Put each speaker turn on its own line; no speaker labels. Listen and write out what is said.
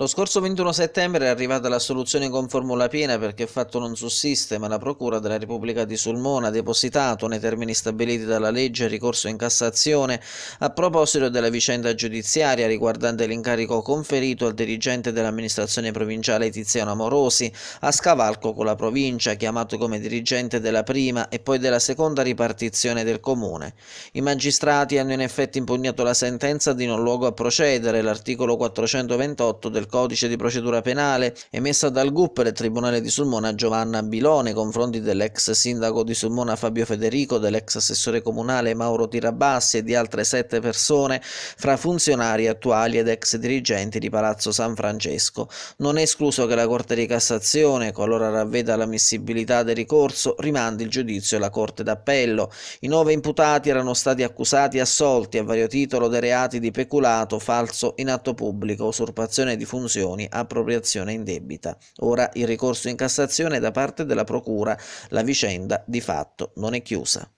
Lo scorso 21 settembre è arrivata l'assoluzione con formula piena perché il fatto non sussiste, ma la Procura della Repubblica di Sulmona ha depositato, nei termini stabiliti dalla legge, ricorso in Cassazione a proposito della vicenda giudiziaria riguardante l'incarico conferito al dirigente dell'amministrazione provinciale Tiziano Amorosi, a scavalco con la provincia, chiamato come dirigente della prima e poi della seconda ripartizione del comune. I magistrati hanno in effetti impugnato la sentenza di non luogo a procedere, l'articolo 428 del codice di procedura penale emessa dal GUP del Tribunale di Sulmona Giovanna Bilone nei confronti dell'ex sindaco di Sulmona Fabio Federico, dell'ex assessore comunale Mauro Tirabassi e di altre sette persone fra funzionari attuali ed ex dirigenti di Palazzo San Francesco. Non è escluso che la Corte di Cassazione, qualora ravveda l'ammissibilità del ricorso, rimandi il giudizio alla Corte d'Appello. I nove imputati erano stati accusati e assolti a vario titolo dei reati di peculato, falso in atto pubblico, usurpazione di funzioni funzioni, appropriazione indebita. Ora il ricorso in Cassazione da parte della Procura, la vicenda di fatto non è chiusa.